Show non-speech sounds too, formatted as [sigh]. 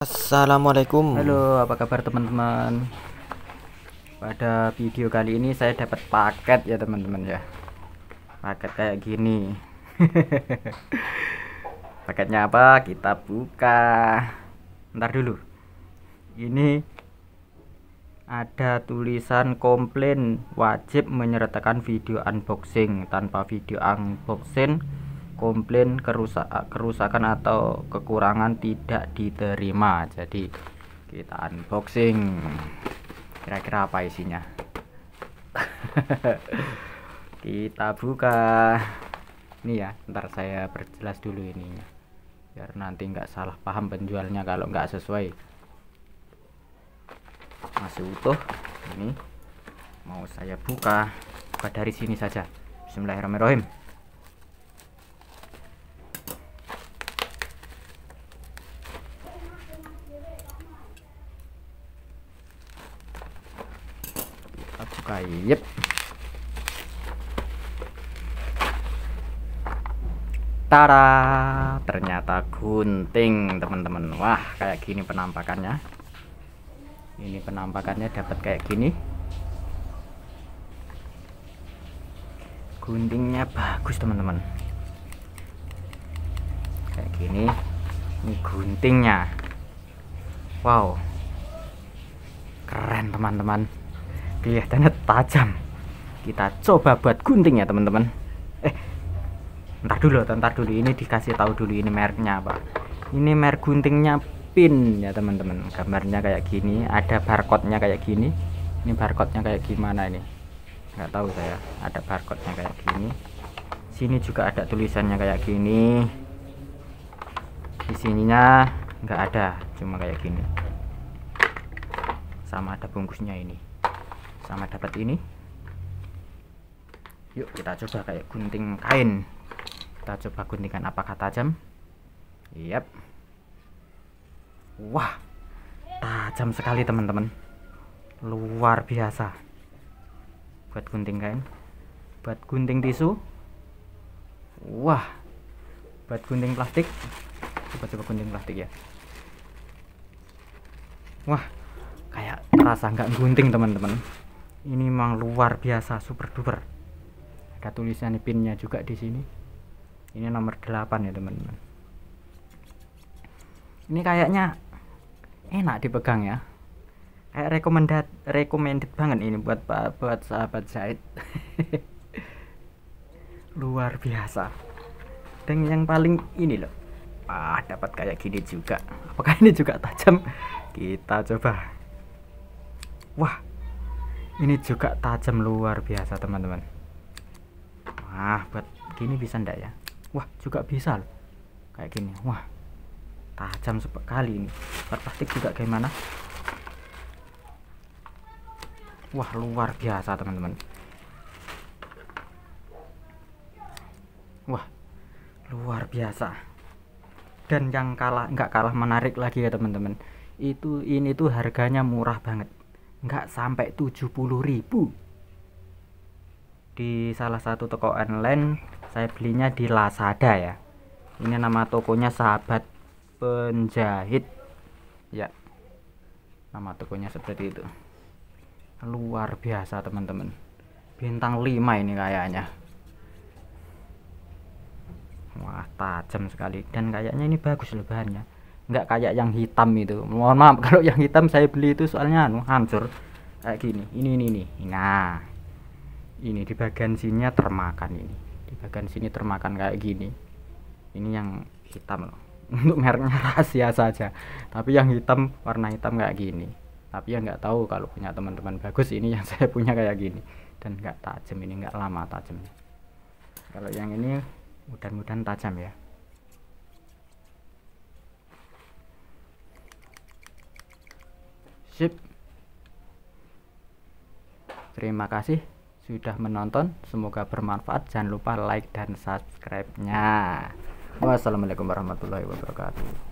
Assalamualaikum. Halo, apa kabar teman-teman? Pada video kali ini saya dapat paket ya teman-teman ya. Paket kayak gini. [laughs] Paketnya apa? Kita buka. Ntar dulu. Ini ada tulisan komplain wajib menyertakan video unboxing. Tanpa video unboxing komplain kerusak kerusakan atau kekurangan tidak diterima jadi kita unboxing kira-kira apa isinya [laughs] kita buka ini ya ntar saya perjelas dulu ininya biar nanti nggak salah paham penjualnya kalau nggak sesuai masih utuh ini mau saya buka buka dari sini saja Bismillahirrahmanirrahim طيب Tara, ternyata gunting teman-teman. Wah, kayak gini penampakannya. Ini penampakannya dapat kayak gini. Guntingnya bagus teman-teman. Kayak gini. Ini guntingnya. Wow, keren teman-teman kelihatannya tajam kita coba buat gunting ya teman-teman eh ntar dulu ntar dulu ini dikasih tahu dulu ini mereknya apa ini merek guntingnya pin ya teman-teman gambarnya kayak gini ada barcode-nya kayak gini ini barcode-nya kayak gimana ini nggak tahu saya ada barcode-nya kayak gini sini juga ada tulisannya kayak gini di sininya nggak ada cuma kayak gini sama ada bungkusnya ini sama dapat ini yuk kita coba kayak gunting kain kita coba guntingkan apakah tajam yep wah tajam sekali teman-teman luar biasa buat gunting kain buat gunting tisu wah buat gunting plastik coba-coba gunting plastik ya wah kayak terasa nggak gunting teman-teman ini memang luar biasa super duper ada tulisan pinnya juga di sini ini nomor 8 ya teman-teman ini kayaknya enak dipegang ya kayak recommended recommended banget ini buat buat sahabat Zaid [laughs] luar biasa dan yang paling ini loh ah dapat kayak gini juga apakah ini juga tajam kita coba wah ini juga tajam luar biasa teman-teman wah buat gini bisa ndak ya wah juga bisa loh kayak gini wah tajam sekali ini buat plastik juga gimana wah luar biasa teman-teman wah luar biasa dan yang kalah nggak kalah menarik lagi ya teman-teman itu ini tuh harganya murah banget nggak sampai 70 ribu di salah satu toko online saya belinya di Lazada ya ini nama tokonya sahabat penjahit ya nama tokonya seperti itu luar biasa teman-teman bintang 5 ini kayaknya wah tajam sekali dan kayaknya ini bagus lebahannya nggak kayak yang hitam itu mohon maaf [laughs] kalau yang hitam saya beli itu soalnya anu hancur kayak gini ini ini ini nah ini di bagian sininya termakan ini di bagian sini termakan kayak gini ini yang hitam loh [laughs] untuk mereknya rahasia saja tapi yang hitam warna hitam kayak gini tapi yang nggak tahu kalau punya teman-teman bagus ini yang [laughs] saya punya kayak gini dan nggak tajam ini nggak lama tajamnya kalau yang ini mudah-mudahan tajam ya Sip. Terima kasih sudah menonton. Semoga bermanfaat. Jangan lupa like dan subscribe-nya. Wassalamualaikum warahmatullahi wabarakatuh.